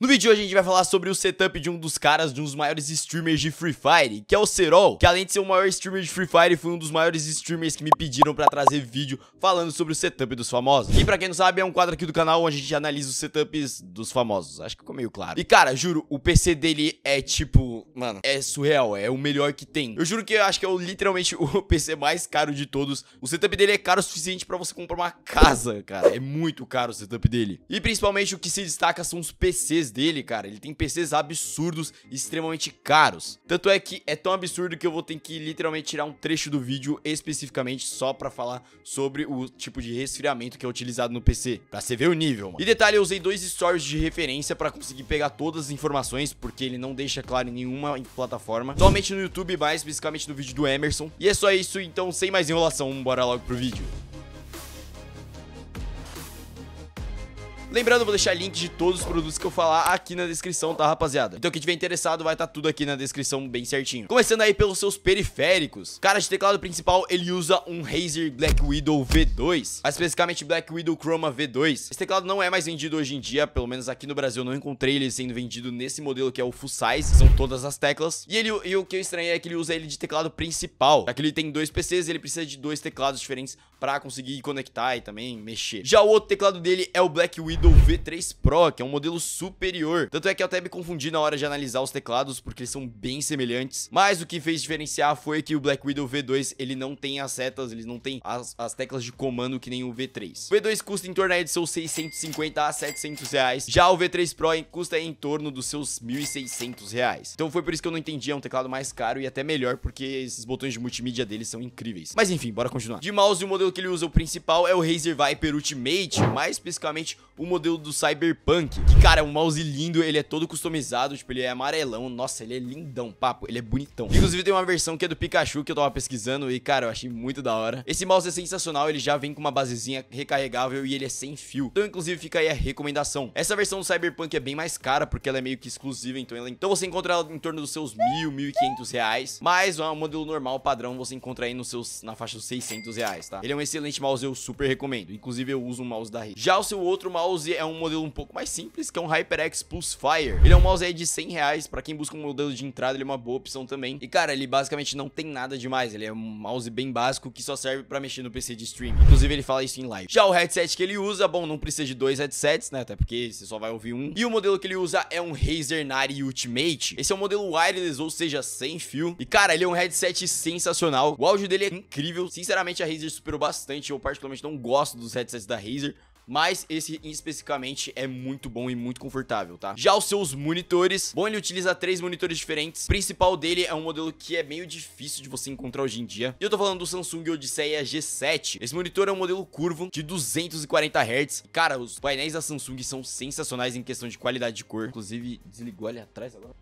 No vídeo de hoje a gente vai falar sobre o setup de um dos caras, de um dos maiores streamers de Free Fire, que é o Serol, que além de ser o maior streamer de Free Fire, foi um dos maiores streamers que me pediram pra trazer vídeo falando sobre o setup dos famosos. E pra quem não sabe, é um quadro aqui do canal onde a gente analisa os setups dos famosos, acho que ficou meio claro. E cara, juro, o PC dele é tipo, mano, é surreal, é o melhor que tem. Eu juro que eu acho que é o, literalmente o PC mais caro de todos. O setup dele é caro o suficiente pra você comprar uma casa, cara, é muito caro o setup dele. E principalmente o que se destaca são os PCs PCs dele, cara, ele tem PCs absurdos e extremamente caros. Tanto é que é tão absurdo que eu vou ter que literalmente tirar um trecho do vídeo especificamente só pra falar sobre o tipo de resfriamento que é utilizado no PC, pra você ver o nível, mano. E detalhe, eu usei dois stories de referência pra conseguir pegar todas as informações, porque ele não deixa claro em nenhuma plataforma, somente no YouTube, mais especificamente no vídeo do Emerson. E é só isso, então sem mais enrolação, bora logo pro vídeo. Lembrando, eu vou deixar link de todos os produtos que eu falar aqui na descrição, tá, rapaziada? Então quem tiver interessado vai estar tá tudo aqui na descrição bem certinho. Começando aí pelos seus periféricos. Cara, de teclado principal, ele usa um Razer Black Widow V2, mas especificamente Black Widow Chroma V2. Esse teclado não é mais vendido hoje em dia, pelo menos aqui no Brasil eu não encontrei ele sendo vendido nesse modelo que é o Full Size, são todas as teclas. E, ele, e o que eu estranhei é que ele usa ele de teclado principal, já que ele tem dois PCs ele precisa de dois teclados diferentes pra conseguir conectar e também mexer. Já o outro teclado dele é o Black Widow do V3 Pro, que é um modelo superior. Tanto é que eu até me confundi na hora de analisar os teclados, porque eles são bem semelhantes. Mas o que fez diferenciar foi que o Black Widow V2, ele não tem as setas, ele não tem as, as teclas de comando que nem o V3. O V2 custa em torno aí de seus 650 a 700 reais. Já o V3 Pro custa em torno dos seus 1.600 reais. Então foi por isso que eu não entendi, é um teclado mais caro e até melhor, porque esses botões de multimídia deles são incríveis. Mas enfim, bora continuar. De mouse, o modelo que ele usa, o principal, é o Razer Viper Ultimate, mais especificamente o modelo do Cyberpunk. Que, cara, é um mouse lindo, ele é todo customizado, tipo, ele é amarelão. Nossa, ele é lindão, papo, ele é bonitão. Inclusive, tem uma versão que é do Pikachu que eu tava pesquisando e, cara, eu achei muito da hora. Esse mouse é sensacional, ele já vem com uma basezinha recarregável e ele é sem fio. Então, inclusive, fica aí a recomendação. Essa versão do Cyberpunk é bem mais cara, porque ela é meio que exclusiva, então, ela... então você encontra ela em torno dos seus mil, mil e quinhentos reais. Mas o é modelo normal, padrão, você encontra aí nos seus, na faixa dos seiscentos reais, tá? Ele é um excelente mouse, eu super recomendo. Inclusive, eu uso um mouse da rede. Já o seu outro mouse mouse é um modelo um pouco mais simples, que é um HyperX Pulse Fire. Ele é um mouse aí de 100 reais, pra quem busca um modelo de entrada, ele é uma boa opção também. E cara, ele basicamente não tem nada demais, ele é um mouse bem básico que só serve pra mexer no PC de streaming. Inclusive, ele fala isso em live. Já o headset que ele usa, bom, não precisa de dois headsets, né, até porque você só vai ouvir um. E o modelo que ele usa é um Razer Nari Ultimate. Esse é um modelo wireless, ou seja, sem fio. E cara, ele é um headset sensacional, o áudio dele é incrível. Sinceramente, a Razer superou bastante, eu particularmente não gosto dos headsets da Razer, mas esse especificamente é muito bom e muito confortável, tá? Já os seus monitores, bom, ele utiliza três monitores diferentes. O principal dele é um modelo que é meio difícil de você encontrar hoje em dia. E eu tô falando do Samsung Odisseia G7. Esse monitor é um modelo curvo de 240 Hz. Cara, os painéis da Samsung são sensacionais em questão de qualidade de cor. Inclusive, desligou ali atrás agora.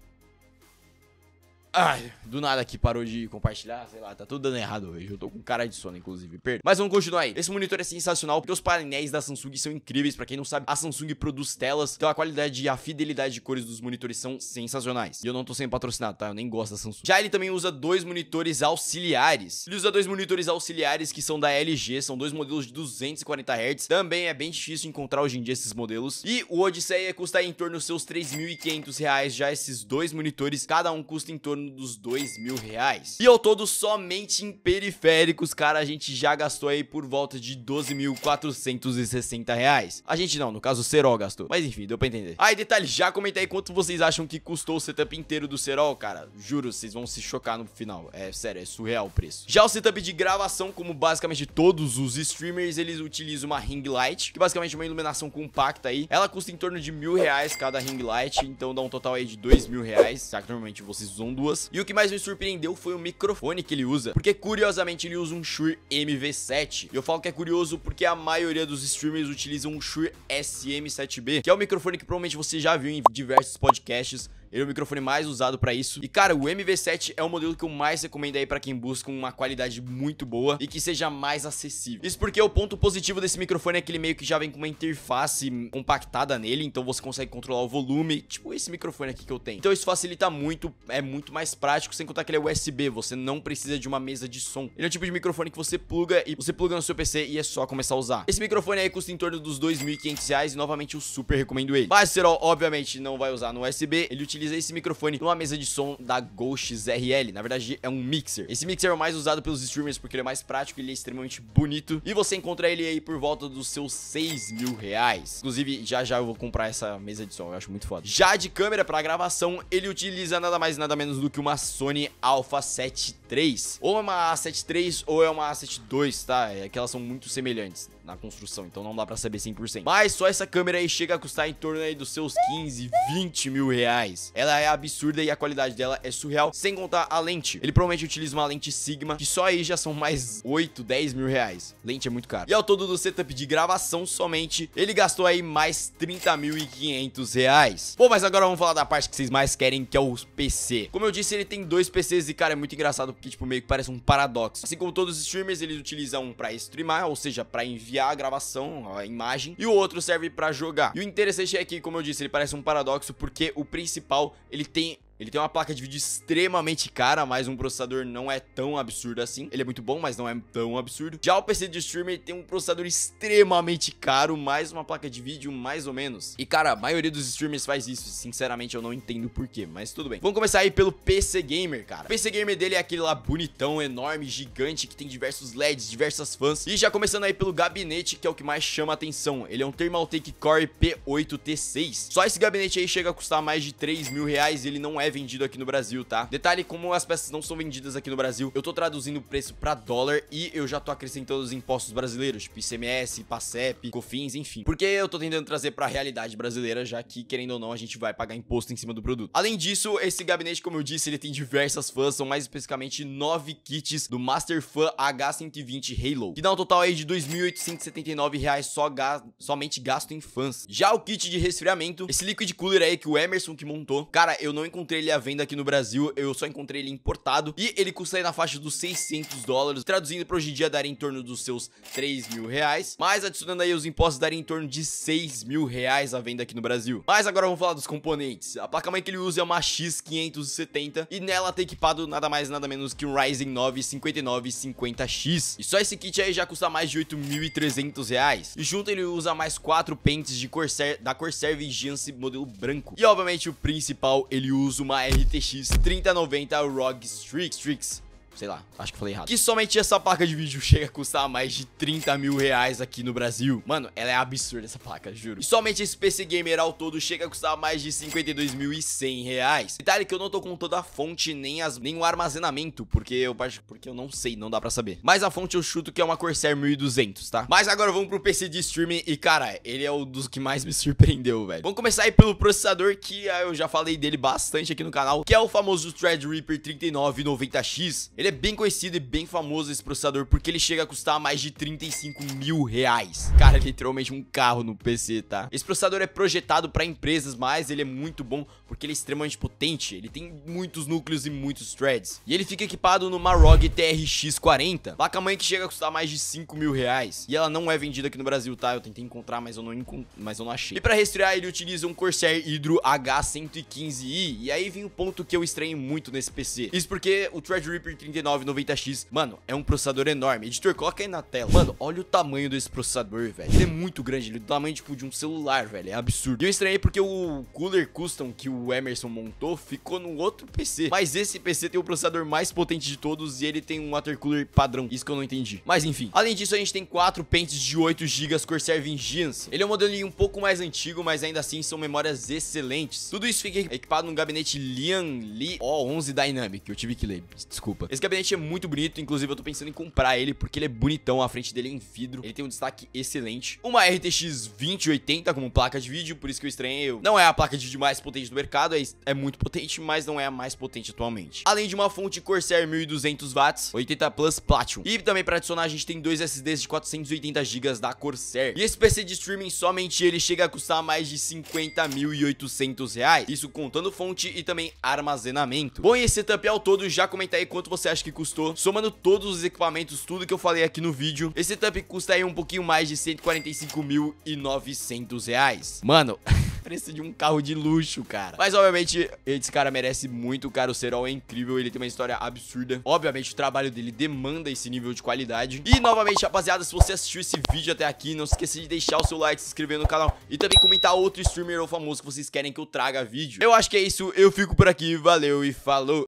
Ai, do nada aqui parou de compartilhar, sei lá, tá tudo dando errado hoje. Eu tô com cara de sono, inclusive, perda. Mas vamos continuar aí. Esse monitor é sensacional porque os painéis da Samsung são incríveis. Pra quem não sabe, a Samsung produz telas, então a qualidade e a fidelidade de cores dos monitores são sensacionais. E eu não tô sendo patrocinado, tá? Eu nem gosto da Samsung. Já ele também usa dois monitores auxiliares. Ele usa dois monitores auxiliares que são da LG, são dois modelos de 240 Hz. Também é bem difícil encontrar hoje em dia esses modelos. E o Odisseia custa em torno dos seus 3.500 reais já esses dois monitores. Cada um custa em torno dos dois mil reais. E ao todo, somente em periféricos, cara, a gente já gastou aí por volta de 12.460 reais. A gente não, no caso, o Serol gastou. Mas enfim, deu pra entender. Aí, detalhe, já comentei quanto vocês acham que custou o setup inteiro do Serol, cara. Juro, vocês vão se chocar no final. É sério, é surreal o preço. Já o setup de gravação, como basicamente todos os streamers, eles utilizam uma ring light, que basicamente é uma iluminação compacta aí. Ela custa em torno de mil reais cada ring light, então dá um total aí de dois mil reais, já que normalmente vocês usam duas pessoas. E o que mais me surpreendeu foi o microfone que ele usa, porque curiosamente ele usa um Shure MV7. E eu falo que é curioso porque a maioria dos streamers utilizam um Shure SM7B, que é o microfone que provavelmente você já viu em diversos podcasts ele é o microfone mais usado pra isso. E, cara, o MV7 é o modelo que eu mais recomendo aí pra quem busca uma qualidade muito boa e que seja mais acessível. Isso porque o ponto positivo desse microfone é que ele meio que já vem com uma interface compactada nele, então você consegue controlar o volume, tipo esse microfone aqui que eu tenho. Então isso facilita muito, é muito mais prático, sem contar que ele é USB, você não precisa de uma mesa de som. Ele é o tipo de microfone que você pluga e você pluga no seu PC e é só começar a usar. Esse microfone aí custa em torno dos R$ 2.500 e novamente eu super recomendo ele. Mas, Serol, obviamente, não vai usar no USB, ele utiliza utiliza esse microfone numa mesa de som da Ghost RL. Na verdade, é um mixer. Esse mixer é o mais usado pelos streamers porque ele é mais prático, ele é extremamente bonito. E você encontra ele aí por volta dos seus 6 mil reais. Inclusive, já já eu vou comprar essa mesa de som, eu acho muito foda. Já de câmera pra gravação, ele utiliza nada mais nada menos do que uma Sony Alpha 7 III. Ou é uma A7 III ou é uma A7 II, tá? É que elas são muito semelhantes na construção, então não dá pra saber 100%. Mas só essa câmera aí chega a custar em torno aí dos seus 15, 20 mil reais. Ela é absurda e a qualidade dela é surreal, sem contar a lente. Ele provavelmente utiliza uma lente Sigma, que só aí já são mais 8, 10 mil reais. Lente é muito cara. E ao todo do setup de gravação somente, ele gastou aí mais mil e 500 reais. Bom, mas agora vamos falar da parte que vocês mais querem, que é o PC. Como eu disse, ele tem dois PCs e, cara, é muito engraçado porque, tipo, meio que parece um paradoxo. Assim como todos os streamers, eles utilizam um pra streamar, ou seja, pra enviar enviar a gravação, a imagem, e o outro serve para jogar. E o interessante é que, como eu disse, ele parece um paradoxo porque o principal, ele tem ele tem uma placa de vídeo extremamente cara, mas um processador não é tão absurdo assim. Ele é muito bom, mas não é tão absurdo. Já o PC de streamer tem um processador extremamente caro, mais uma placa de vídeo mais ou menos. E cara, a maioria dos streamers faz isso, sinceramente eu não entendo porquê, mas tudo bem. Vamos começar aí pelo PC Gamer, cara. O PC Gamer dele é aquele lá bonitão, enorme, gigante, que tem diversos LEDs, diversas fãs. E já começando aí pelo gabinete, que é o que mais chama atenção. Ele é um Thermaltake Core P8 T6. Só esse gabinete aí chega a custar mais de 3 mil reais e ele não é é vendido aqui no Brasil, tá? Detalhe, como as peças não são vendidas aqui no Brasil, eu tô traduzindo o preço pra dólar e eu já tô acrescentando os impostos brasileiros, tipo ICMS, PACEP, COFINS, enfim. Porque eu tô tentando trazer pra realidade brasileira, já que, querendo ou não, a gente vai pagar imposto em cima do produto. Além disso, esse gabinete, como eu disse, ele tem diversas fãs, são mais especificamente 9 kits do Master Fan H120 Halo, que dá um total aí de R$ 2.879 só ga somente gasto em fãs. Já o kit de resfriamento, esse liquid cooler aí que o Emerson que montou, cara, eu não encontrei encontrei ele à venda aqui no Brasil, eu só encontrei ele importado e ele custa aí na faixa dos 600 dólares, traduzindo para hoje em dia daria em torno dos seus 3 mil reais, mas adicionando aí os impostos daria em torno de 6 mil reais à venda aqui no Brasil. Mas agora vamos falar dos componentes. A placa-mãe que ele usa é uma X570 e nela tem tá equipado nada mais nada menos que um Ryzen 9 5950X. E só esse kit aí já custa mais de 8.300 reais. E junto ele usa mais 4 pentes de Corsair, da Corsair Vigilance modelo branco. E obviamente o principal, ele usa uma RTX 3090 ROG Strix sei lá, acho que falei errado. Que somente essa placa de vídeo chega a custar mais de 30 mil reais aqui no Brasil. Mano, ela é absurda essa placa, juro. E somente esse PC Gamer ao todo chega a custar mais de 52.100 reais. Detalhe que eu não tô com toda a fonte nem, as, nem o armazenamento, porque eu, porque eu não sei, não dá pra saber. Mas a fonte eu chuto que é uma Corsair 1200, tá? Mas agora vamos pro PC de streaming e, cara, ele é o dos que mais me surpreendeu, velho. Vamos começar aí pelo processador que ah, eu já falei dele bastante aqui no canal, que é o famoso Threadripper 3990X. Ele ele é bem conhecido e bem famoso esse processador, porque ele chega a custar mais de 35 mil reais. Cara, é literalmente um carro no PC, tá? Esse processador é projetado para empresas, mas ele é muito bom, porque ele é extremamente potente. Ele tem muitos núcleos e muitos threads. E ele fica equipado numa ROG TRX 40, Vaca mãe que chega a custar mais de 5 mil reais. E ela não é vendida aqui no Brasil, tá? Eu tentei encontrar, mas eu não, encont... mas eu não achei. E para resfriar, ele utiliza um Corsair Hydro H115i. E aí vem o ponto que eu estranho muito nesse PC. Isso porque o Threadripper 30 9990 x Mano, é um processador enorme. Editor, coloca aí na tela. Mano, olha o tamanho desse processador, velho. Ele é muito grande, ele é do tamanho, tipo, de um celular, velho. É absurdo. E eu estranhei porque o cooler custom que o Emerson montou ficou no outro PC. Mas esse PC tem o processador mais potente de todos e ele tem um water cooler padrão. Isso que eu não entendi. Mas enfim. Além disso, a gente tem quatro pentes de 8 GB Corsair Vengeance. Ele é um modelo um pouco mais antigo, mas ainda assim são memórias excelentes. Tudo isso fica equipado num gabinete Lian Li O11 Dynamic. Eu tive que ler, desculpa. Esse gabinete é muito bonito, inclusive eu tô pensando em comprar ele porque ele é bonitão, a frente dele é em vidro, ele tem um destaque excelente. Uma RTX 2080 como placa de vídeo, por isso que eu estranhei. Não é a placa de vídeo mais potente do mercado, é, é muito potente, mas não é a mais potente atualmente. Além de uma fonte Corsair 1200 watts, 80 Plus Platinum. E também para adicionar a gente tem dois SSDs de 480 GB da Corsair. E esse PC de streaming somente ele chega a custar mais de 50.800 reais. Isso contando fonte e também armazenamento. Bom, e esse setup ao todo, já comenta aí quanto você você acha que custou. Somando todos os equipamentos, tudo que eu falei aqui no vídeo, esse setup custa aí um pouquinho mais de 145.900 reais. Mano... preço de um carro de luxo, cara. Mas, obviamente, esse cara merece muito, cara. O Serol é incrível, ele tem uma história absurda. Obviamente, o trabalho dele demanda esse nível de qualidade. E, novamente, rapaziada, se você assistiu esse vídeo até aqui, não se esqueça de deixar o seu like, se inscrever no canal e também comentar outro streamer ou famoso que vocês querem que eu traga vídeo. Eu acho que é isso, eu fico por aqui, valeu e falou!